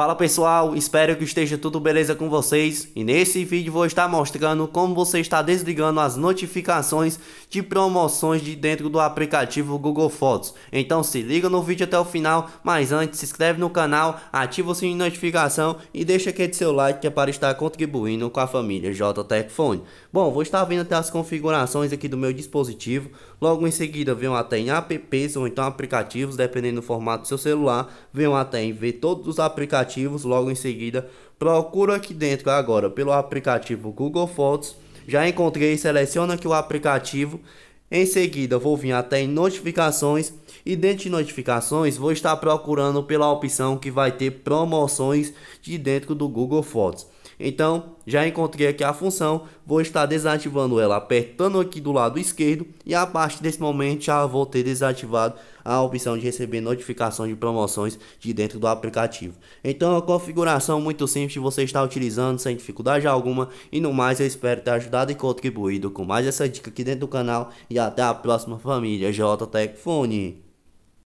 Fala pessoal, espero que esteja tudo beleza com vocês e nesse vídeo vou estar mostrando como você está desligando as notificações de promoções de dentro do aplicativo Google Fotos. Então se liga no vídeo até o final, mas antes se inscreve no canal, ativa o sininho de notificação e deixa aquele seu like que é para estar contribuindo com a família JTEC Phone. Bom, vou estar vendo até as configurações aqui do meu dispositivo, logo em seguida venham até em apps ou então aplicativos, dependendo do formato do seu celular, venham até em ver todos os aplicativos aplicativos. Logo em seguida, procuro aqui dentro agora pelo aplicativo Google Fotos. Já encontrei, seleciono aqui o aplicativo. Em seguida, vou vir até em notificações e dentro de notificações vou estar procurando pela opção que vai ter promoções de dentro do Google Fotos. Então, já encontrei aqui a função, vou estar desativando ela apertando aqui do lado esquerdo e a partir desse momento já vou ter desativado a opção de receber notificações de promoções de dentro do aplicativo. Então, é uma configuração muito simples, você está utilizando sem dificuldade alguma. E no mais, eu espero ter ajudado e contribuído com mais essa dica aqui dentro do canal. E até a próxima, família JTech Fone.